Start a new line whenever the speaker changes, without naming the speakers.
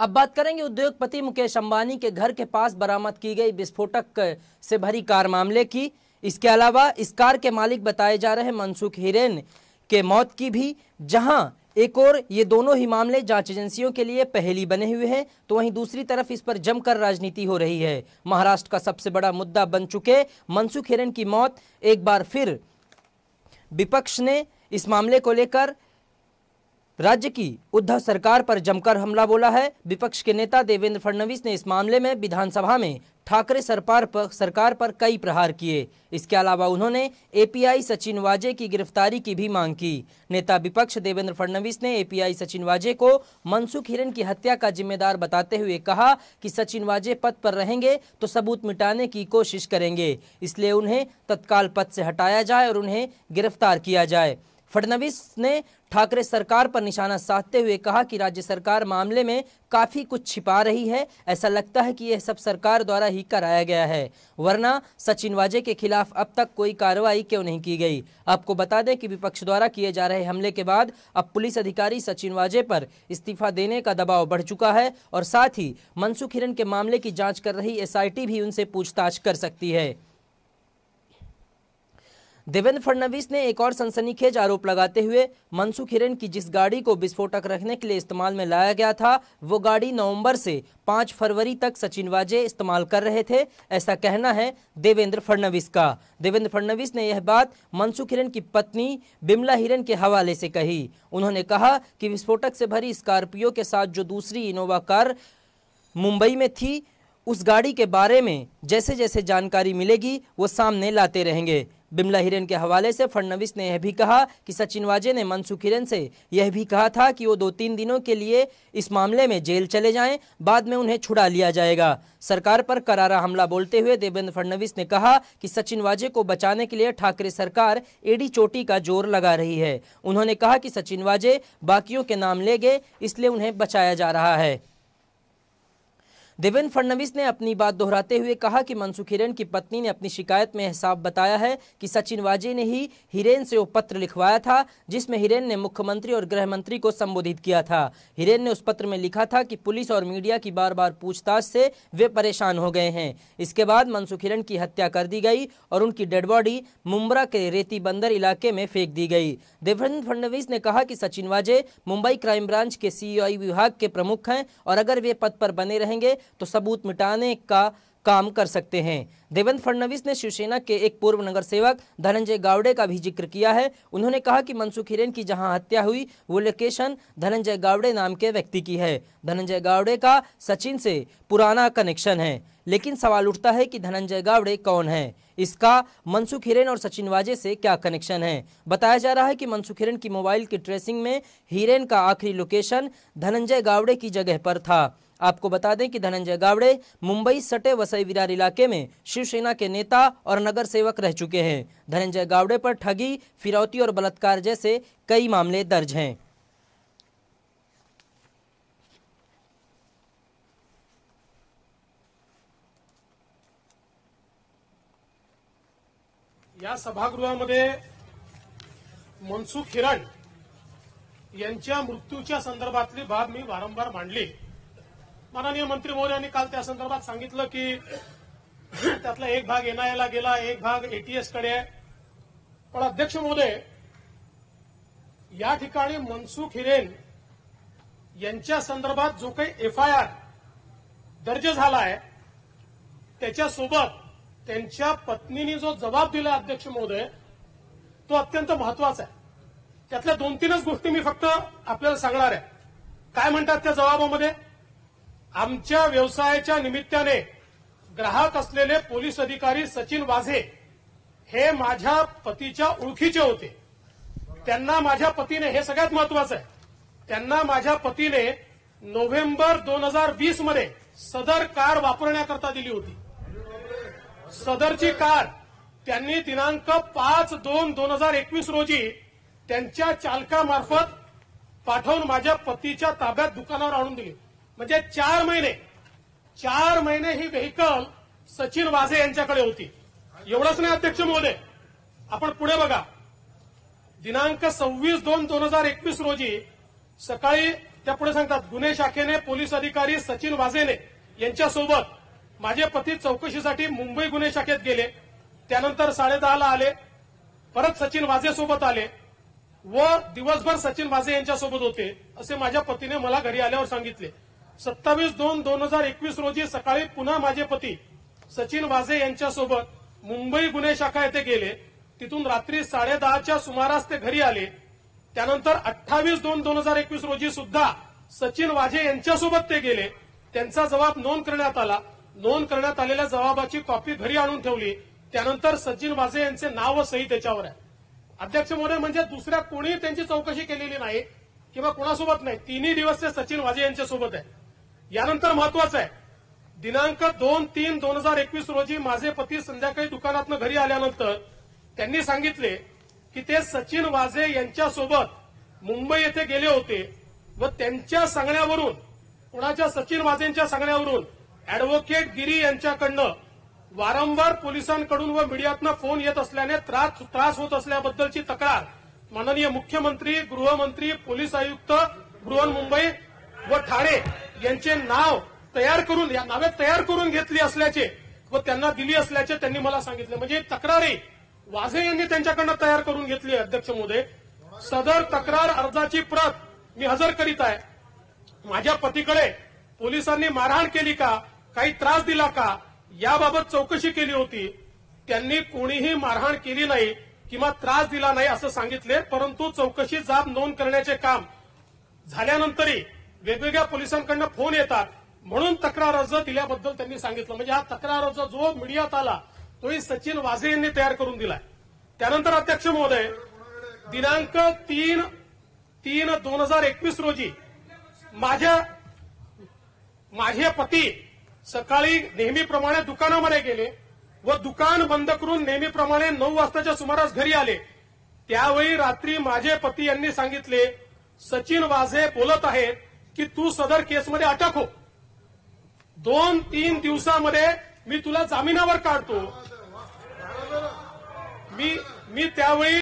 अब बात करेंगे उद्योगपति मुकेश अंबानी के घर के पास बरामद की गई विस्फोटक से भरी कार मामले की इसके अलावा इस कार के मालिक बताए जा रहे मनसुख हिरेन के मौत की भी जहां एक और ये दोनों ही मामले जांच एजेंसियों के लिए पहली बने हुए हैं तो वहीं दूसरी तरफ इस पर जमकर राजनीति हो रही है महाराष्ट्र का सबसे बड़ा मुद्दा बन चुके मनसुख हिरेन की मौत एक बार फिर विपक्ष ने इस मामले को लेकर राज्य की उद्धव सरकार पर जमकर हमला बोला है विपक्ष के नेता देवेंद्र फडणवीस ने इस मामले में विधानसभा में ठाकरे सरकार पर सरकार पर कई प्रहार किए इसके अलावा उन्होंने एपीआई सचिन वाजे की गिरफ्तारी की भी मांग की नेता विपक्ष देवेंद्र फडणवीस ने एपीआई सचिन वाजे को मनसुख हिरन की हत्या का जिम्मेदार बताते हुए कहा कि सचिन वाजे पद पर रहेंगे तो सबूत मिटाने की कोशिश करेंगे इसलिए उन्हें तत्काल पद से हटाया जाए और उन्हें गिरफ्तार किया जाए फडणवीस ने ठाकरे सरकार पर निशाना साधते हुए कहा कि राज्य सरकार मामले में काफ़ी कुछ छिपा रही है ऐसा लगता है कि यह सब सरकार द्वारा ही कराया गया है वरना सचिन वाजे के खिलाफ अब तक कोई कार्रवाई क्यों नहीं की गई आपको बता दें कि विपक्ष द्वारा किए जा रहे हमले के बाद अब पुलिस अधिकारी सचिन वाजे पर इस्तीफा देने का दबाव बढ़ चुका है और साथ ही मनसुख हिरन के मामले की जाँच कर रही एस भी उनसे पूछताछ कर सकती है देवेंद्र फडणवीस ने एक और सनसनीखेज आरोप लगाते हुए मनसुख हिरेन की जिस गाड़ी को विस्फोटक रखने के लिए इस्तेमाल में लाया गया था वो गाड़ी नवंबर से 5 फरवरी तक सचिन वाजे इस्तेमाल कर रहे थे ऐसा कहना है देवेंद्र फडणवीस का देवेंद्र फडणवीस ने यह बात मनसुख हिरेन की पत्नी बिमला हिरेन के हवाले से कही उन्होंने कहा कि विस्फोटक से भरी स्कॉर्पियो के साथ जो दूसरी इनोवा कार मुंबई में थी उस गाड़ी के बारे में जैसे जैसे जानकारी मिलेगी वो सामने लाते रहेंगे बिमला हिरेन के हवाले से फडनवीस ने यह भी कहा कि सचिन वाजे ने मनसुख हिरेन से यह भी कहा था कि वो दो तीन दिनों के लिए इस मामले में जेल चले जाएं बाद में उन्हें छुड़ा लिया जाएगा सरकार पर करारा हमला बोलते हुए देवेंद्र फडनवीस ने कहा कि सचिन वाजे को बचाने के लिए ठाकरे सरकार एडी चोटी का जोर लगा रही है उन्होंने कहा कि सचिन वाजे बाकियों के नाम ले गए इसलिए उन्हें बचाया जा रहा है देवेंद्र फडणवीस ने अपनी बात दोहराते हुए कहा कि मनसुख हिरेन की पत्नी ने अपनी शिकायत में हिसाब बताया है कि सचिन वाजे ने ही हिरेन से वो पत्र लिखवाया था जिसमें हिरेन ने मुख्यमंत्री और गृह मंत्री को संबोधित किया था हिरेन ने उस पत्र में लिखा था कि पुलिस और मीडिया की बार बार पूछताछ से वे परेशान हो गए हैं इसके बाद मनसुख हिरेन की हत्या कर दी गई और उनकी डेड बॉडी मुम्बरा के रेती बंदर इलाके में फेंक दी गई देवेंद्र फडणवीस ने कहा कि सचिन वाजे मुंबई क्राइम ब्रांच के सीआई e विभाग के प्रमुख हैं और अगर वे पद पर बने रहेंगे तो सबूत मिटाने का काम कर सकते हैं देवेंद्र फडणवीस ने शिवसेना के एक पूर्व नगर सेवक धनंजय गावड़े का भी जिक्र किया है उन्होंने कहा कि मनसुख हिरेन की जहां हत्या हुई वो लोकेशन धनंजय गावड़े नाम के व्यक्ति की है धनंजय गावड़े का सचिन से पुराना कनेक्शन है लेकिन सवाल उठता है कि धनंजय गावड़े कौन है इसका मनसुख हिरेन और सचिन वाजे से क्या कनेक्शन है बताया जा रहा है कि मनसुख हिरेन की मोबाइल की ट्रेसिंग में हिरेन का आखिरी लोकेशन धनंजय गावड़े की जगह पर था आपको बता दें कि धनंजय गावड़े मुंबई सटे वसई विरार इलाके में शिवसेना के नेता और नगर सेवक रह चुके हैं धनंजय गावड़े पर ठगी फिरौती और बलात्कार जैसे कई मामले दर्ज हैं
या सभागृहामध्ये मनसुख हिरण मृत्यू संदर्भातली बाब मी वारंबार मांडली माननीय मंत्री महोदयांनी काल त्या संदर्भात सांगितलं की त्यातला एक भाग ला गेला एक भाग एटीएस कडे आहे पण अध्यक्ष महोदय या ठिकाणी मनसुख हिरेन यांच्या संदर्भात जो काही एफआयआर दर्ज झाला आहे त्याच्यासोबत त्यांच्या पत्नीने जो जबाब दिला अध्यक्ष मोदय तो अत्यंत महत्वाचा आहे त्यातल्या दोन तीनच गोष्टी मी फक्त आपल्याला सांगणार आहे काय म्हणतात त्या जबाबामध्ये आमच्या व्यवसायाच्या निमित्ताने ग्राहक असलेले पोलीस अधिकारी सचिन वाझे हे माझ्या पतीच्या ओळखीचे होते त्यांना माझ्या पतीने हे सगळ्यात महत्वाचं आहे त्यांना माझ्या पतीने नोव्हेंबर दोन हजार वीस मध्ये सदर कार वापरण्याकरता दिली होती सदरची कार त्यांनी दिनांक पाच दोन दोन हजार एकवीस रोजी त्यांच्या चालकामार्फत पाठवून माझ्या पतीच्या ताब्यात दुकानावर आणून दिली म्हणजे चार महिने चार महिने ही व्हेकल सचिन वाझे यांच्याकडे होती एवढंच नाही अध्यक्ष महोदय आपण पुढे बघा दिनांक सव्वीस दोन दोन हजार एकवीस रोजी सकाळी त्या पुढे सांगतात गुन्हे शाखेने पोलीस अधिकारी सचिन वाझेने यांच्यासोबत माझे पती चौकशीसाठी मुंबई गुन्हे शाखेत गेले त्यानंतर साडेदहाला आले परत सचिन वाझे सोबत आले व दिवसभर सचिन वाझे यांच्यासोबत होते असे माझ्या पतीने मला घरी आल्यावर सांगितले सत्तावीस दोन दोन हजार एकवीस रोजी सकाळी पुन्हा माझे पती सचिन वाझे यांच्यासोबत मुंबई गुन्हे शाखा येथे गेले तिथून रात्री साडे दहाच्या सुमारास ते घरी आले त्यानंतर अठ्ठावीस दोन दोन हजार एकवीस रोजी सुद्धा सचिन वाझे यांच्यासोबत ते गेले त्यांचा जबाब नोंद करण्यात आला नोंद करण्यात आलेल्या जबाबाची कॉपी घरी आणून ठेवली त्यानंतर सचिन वाझे यांचे नाव व सही त्याच्यावर आहे अध्यक्ष महोदय म्हणजे दुसऱ्या कोणी त्यांची चौकशी केलेली नाही किंवा कोणासोबत नाही तिन्ही दिवस ते सचिन वाझे यांच्यासोबत आहे यानंतर महत्वाचं आहे दिनांक दोन तीन दोन हजार एकवीस रोजी माझे पती संध्याकाळी दुकानातनं घरी आल्यानंतर त्यांनी सांगितले की ते सचिन वाझे यांच्यासोबत मुंबई येथे गेले होते व त्यांच्या सांगण्यावरून कोणाच्या सचिन वाझेंच्या सांगण्यावरून अॅडव्होकेट गिरी यांच्याकडनं वारंवार पोलिसांकडून व मीडियातनं फोन येत असल्याने त्रास त्रास होत असल्याबद्दलची तक्रार माननीय मुख्यमंत्री गृहमंत्री पोलीस आयुक्त मुंबई व ठाणे यांचे नाव तयार करून या नावे तयार करून घेतली असल्याचे व त्यांना दिली असल्याचे त्यांनी मला सांगितले म्हणजे तक्रारी वाझे यांनी त्यांच्याकडनं तयार करून घेतली अध्यक्ष मोदी सदर तक्रार अर्जाची प्रत मी हजर करीत आहे माझ्या पतीकडे पोलिसांनी मारहाण केली का काही त्रास दिला का याबाबत चौकशी केली होती त्यांनी कोणीही मारहाण केली नाही किंवा त्रास दिला नाही असं सांगितले परंतु चौकशी जाब नोंद करण्याचे काम झाल्यानंतरही वेगवेगळ्या पोलिसांकडनं फोन येतात म्हणून तक्रार अर्ज दिल्याबद्दल त्यांनी सांगितलं म्हणजे हा तक्रार अर्ज जो मीडियात आला तोही सचिन वाझे यांनी तयार करून दिलाय त्यानंतर अध्यक्ष महोदय दिनांक तीन तीन दोन हजार एकवीस रोजी माझ्या माझे पती सकाळी नेहमीप्रमाणे दुकानामध्ये गेले व दुकान बंद करून नेहमीप्रमाणे नऊ वाजताच्या सुमारास घरी आले त्यावेळी रात्री माझे पती यांनी सांगितले सचिन वाझे बोलत आहेत की तू सदर केसमध्ये अटक हो दोन तीन दिवसामध्ये मी तुला जामिनावर काढतो मी मी त्यावेळी